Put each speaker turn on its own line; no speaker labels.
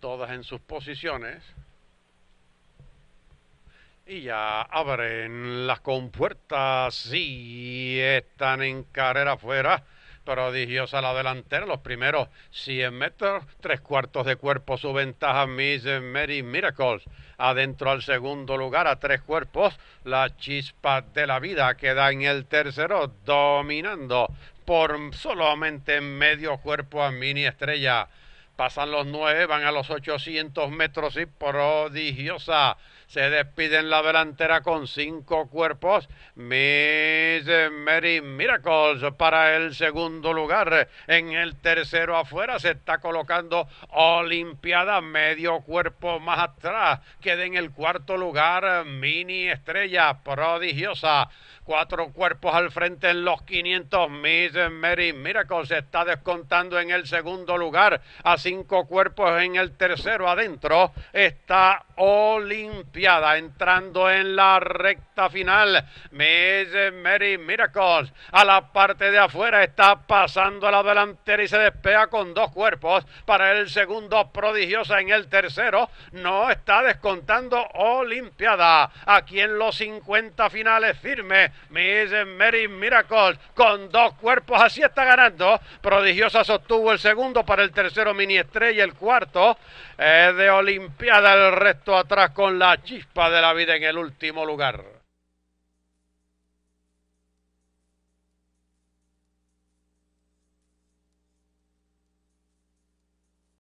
todas en sus posiciones y ya abren las compuertas. Sí, están en carrera afuera. Prodigiosa la delantera, los primeros 100 metros, tres cuartos de cuerpo, su ventaja Miss Mary Miracles. Adentro al segundo lugar, a tres cuerpos, la chispa de la vida queda en el tercero, dominando por solamente medio cuerpo a Mini Estrella. Pasan los nueve, van a los 800 metros y prodigiosa. Se despide en la delantera con cinco cuerpos. Miss Mary Miracles para el segundo lugar. En el tercero afuera se está colocando Olimpiada, medio cuerpo más atrás. Queda en el cuarto lugar Mini Estrella prodigiosa. Cuatro cuerpos al frente en los 500. Miss Mary Miracles se está descontando en el segundo lugar cinco cuerpos en el tercero adentro. Está Olimpiada entrando en la recta final. Miss Mary Miracles a la parte de afuera está pasando a la delantera y se despega con dos cuerpos para el segundo prodigiosa en el tercero. No está descontando Olimpiada. Aquí en los 50 finales firme Miss Mary Miracles con dos cuerpos. Así está ganando. Prodigiosa sostuvo el segundo para el tercero Mini Estrella, el cuarto eh, de Olimpiada, el resto atrás con la chispa de la vida en el último lugar.